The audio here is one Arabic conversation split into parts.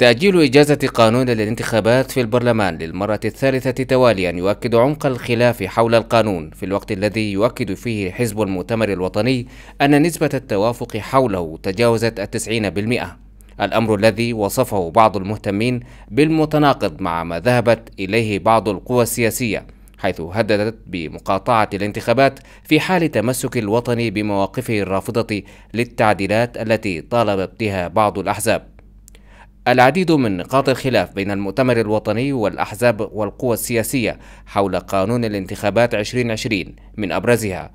تأجيل إجازة قانون الانتخابات في البرلمان للمرة الثالثة تواليا يؤكد عمق الخلاف حول القانون في الوقت الذي يؤكد فيه حزب المؤتمر الوطني أن نسبة التوافق حوله تجاوزت التسعين بالمئة الأمر الذي وصفه بعض المهتمين بالمتناقض مع ما ذهبت إليه بعض القوى السياسية حيث هددت بمقاطعة الانتخابات في حال تمسك الوطني بمواقفه الرافضة للتعديلات التي طالبت بها بعض الأحزاب العديد من نقاط الخلاف بين المؤتمر الوطني والأحزاب والقوى السياسية حول قانون الانتخابات 2020 من أبرزها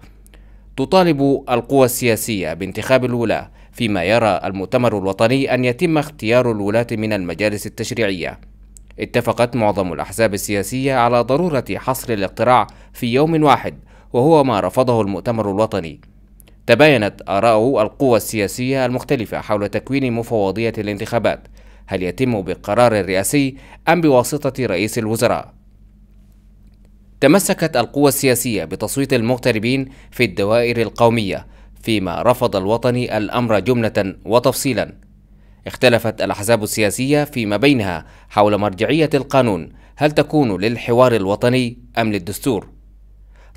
تطالب القوى السياسية بانتخاب الولاة فيما يرى المؤتمر الوطني أن يتم اختيار الولاة من المجالس التشريعية اتفقت معظم الأحزاب السياسية على ضرورة حصر الاقتراع في يوم واحد وهو ما رفضه المؤتمر الوطني تباينت آراء القوى السياسية المختلفة حول تكوين مفوضية الانتخابات هل يتم بقرار رئاسي أم بواسطة رئيس الوزراء؟ تمسكت القوى السياسية بتصويت المغتربين في الدوائر القومية فيما رفض الوطني الأمر جملة وتفصيلا اختلفت الأحزاب السياسية فيما بينها حول مرجعية القانون هل تكون للحوار الوطني أم للدستور؟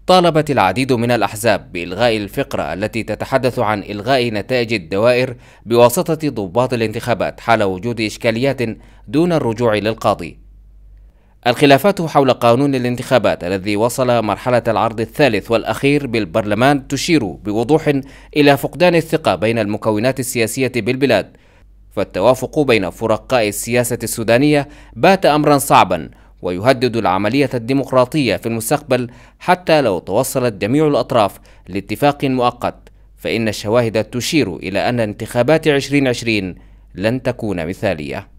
طالبت العديد من الأحزاب بإلغاء الفقرة التي تتحدث عن إلغاء نتائج الدوائر بواسطة ضباط الانتخابات حال وجود إشكاليات دون الرجوع للقاضي. الخلافات حول قانون الانتخابات الذي وصل مرحلة العرض الثالث والأخير بالبرلمان تشير بوضوح إلى فقدان الثقة بين المكونات السياسية بالبلاد، فالتوافق بين فرقاء السياسة السودانية بات أمرا صعبا ويهدد العملية الديمقراطية في المستقبل حتى لو توصلت جميع الأطراف لاتفاق مؤقت فإن الشواهد تشير إلى أن انتخابات 2020 لن تكون مثالية